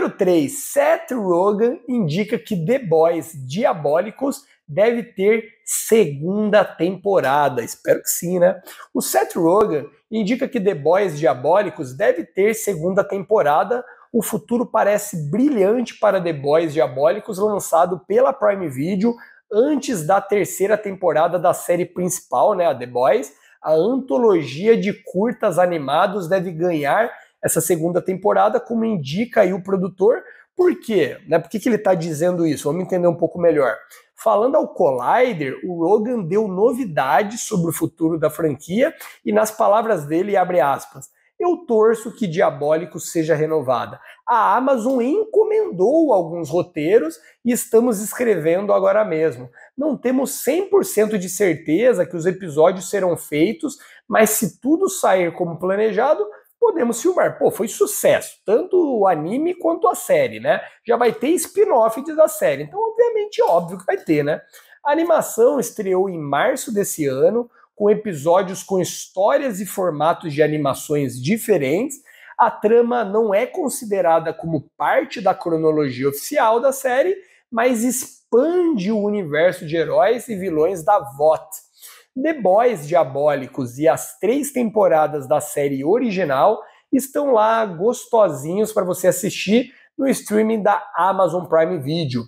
Número 3, Seth Rogen indica que The Boys Diabólicos deve ter segunda temporada. Espero que sim, né? O Seth Rogen indica que The Boys Diabólicos deve ter segunda temporada. O futuro parece brilhante para The Boys Diabólicos, lançado pela Prime Video antes da terceira temporada da série principal, né, a The Boys. A antologia de curtas animados deve ganhar essa segunda temporada, como indica aí o produtor. Por quê? Né? Por que, que ele está dizendo isso? Vamos entender um pouco melhor. Falando ao Collider, o Rogan deu novidades sobre o futuro da franquia e nas palavras dele, abre aspas, eu torço que Diabólico seja renovada. A Amazon encomendou alguns roteiros e estamos escrevendo agora mesmo. Não temos 100% de certeza que os episódios serão feitos, mas se tudo sair como planejado, podemos filmar. Pô, foi sucesso, tanto o anime quanto a série, né? Já vai ter spin-off da série, então obviamente é óbvio que vai ter, né? A animação estreou em março desse ano, com episódios com histórias e formatos de animações diferentes. A trama não é considerada como parte da cronologia oficial da série, mas expande o universo de heróis e vilões da VOT The Boys Diabólicos e as três temporadas da série original estão lá gostosinhos para você assistir no streaming da Amazon Prime Video.